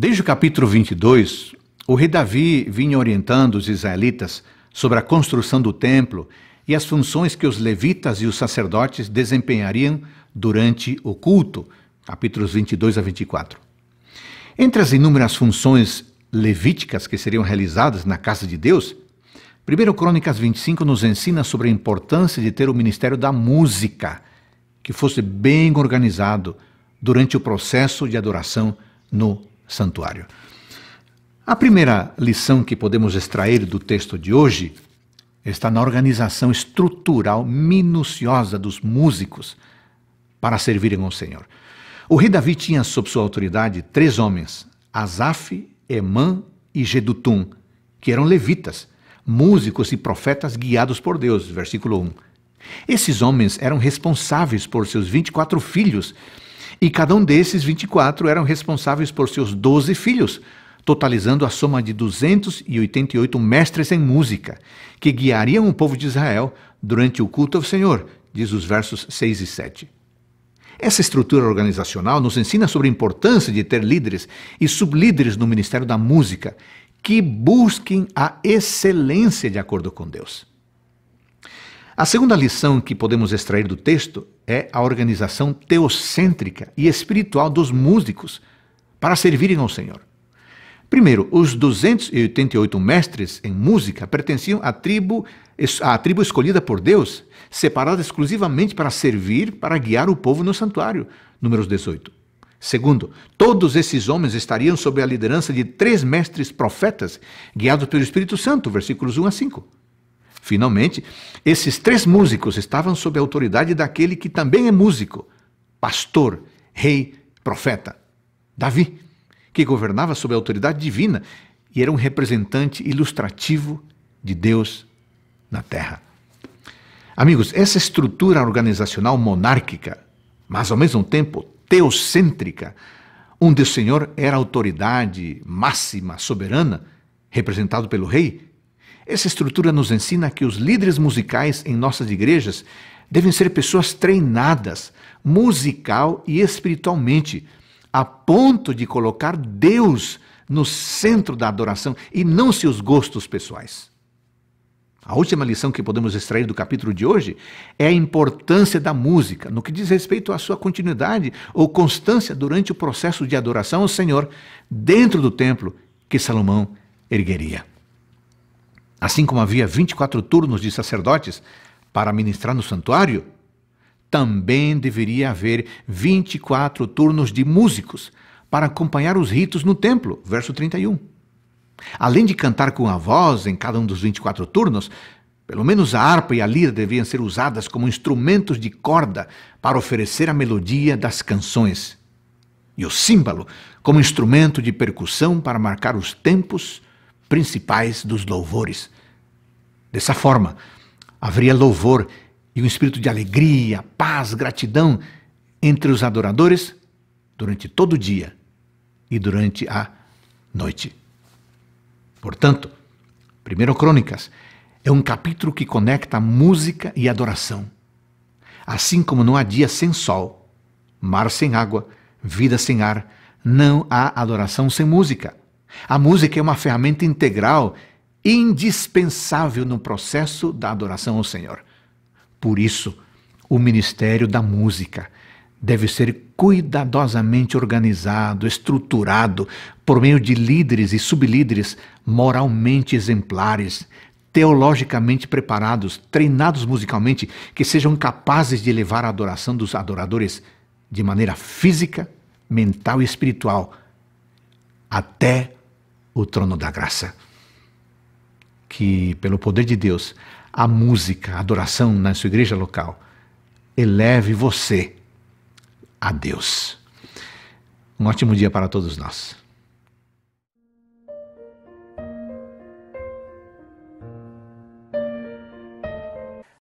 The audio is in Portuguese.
Desde o capítulo 22, o rei Davi vinha orientando os israelitas sobre a construção do templo e as funções que os levitas e os sacerdotes desempenhariam durante o culto, capítulos 22 a 24. Entre as inúmeras funções levíticas que seriam realizadas na casa de Deus, 1 Crônicas 25 nos ensina sobre a importância de ter o ministério da música, que fosse bem organizado durante o processo de adoração no santuário. A primeira lição que podemos extrair do texto de hoje está na organização estrutural minuciosa dos músicos para servirem ao Senhor. O rei Davi tinha sob sua autoridade três homens, Asaf, Emã e Gedutum, que eram levitas, músicos e profetas guiados por Deus. Versículo 1. Esses homens eram responsáveis por seus 24 filhos e cada um desses 24 eram responsáveis por seus 12 filhos, totalizando a soma de 288 mestres em música, que guiariam o povo de Israel durante o culto ao Senhor, diz os versos 6 e 7. Essa estrutura organizacional nos ensina sobre a importância de ter líderes e sublíderes no ministério da música que busquem a excelência de acordo com Deus. A segunda lição que podemos extrair do texto é a organização teocêntrica e espiritual dos músicos para servirem ao Senhor. Primeiro, os 288 mestres em música pertenciam à tribo, à tribo escolhida por Deus, separada exclusivamente para servir, para guiar o povo no santuário. Números 18. Segundo, todos esses homens estariam sob a liderança de três mestres profetas, guiados pelo Espírito Santo, versículos 1 a 5. Finalmente, esses três músicos estavam sob a autoridade daquele que também é músico, pastor, rei, profeta, Davi, que governava sob a autoridade divina e era um representante ilustrativo de Deus na terra. Amigos, essa estrutura organizacional monárquica, mas ao mesmo tempo teocêntrica, onde o Senhor era a autoridade máxima, soberana, representado pelo rei, essa estrutura nos ensina que os líderes musicais em nossas igrejas devem ser pessoas treinadas musical e espiritualmente, a ponto de colocar Deus no centro da adoração e não seus gostos pessoais. A última lição que podemos extrair do capítulo de hoje é a importância da música, no que diz respeito à sua continuidade ou constância durante o processo de adoração ao Senhor dentro do templo que Salomão ergueria. Assim como havia 24 turnos de sacerdotes para ministrar no santuário, também deveria haver 24 turnos de músicos para acompanhar os ritos no templo. Verso 31. Além de cantar com a voz em cada um dos 24 turnos, pelo menos a harpa e a lira deviam ser usadas como instrumentos de corda para oferecer a melodia das canções, e o símbolo como instrumento de percussão para marcar os tempos principais dos louvores. Dessa forma, haveria louvor e um espírito de alegria, paz, gratidão entre os adoradores durante todo o dia e durante a noite. Portanto, 1 Crônicas é um capítulo que conecta música e adoração. Assim como não há dia sem sol, mar sem água, vida sem ar, não há adoração sem música. A música é uma ferramenta integral, indispensável no processo da adoração ao Senhor. Por isso, o ministério da música deve ser cuidadosamente organizado, estruturado, por meio de líderes e sublíderes moralmente exemplares, teologicamente preparados, treinados musicalmente, que sejam capazes de levar a adoração dos adoradores de maneira física, mental e espiritual até o trono da graça. Que, pelo poder de Deus, a música, a adoração na sua igreja local eleve você a Deus. Um ótimo dia para todos nós.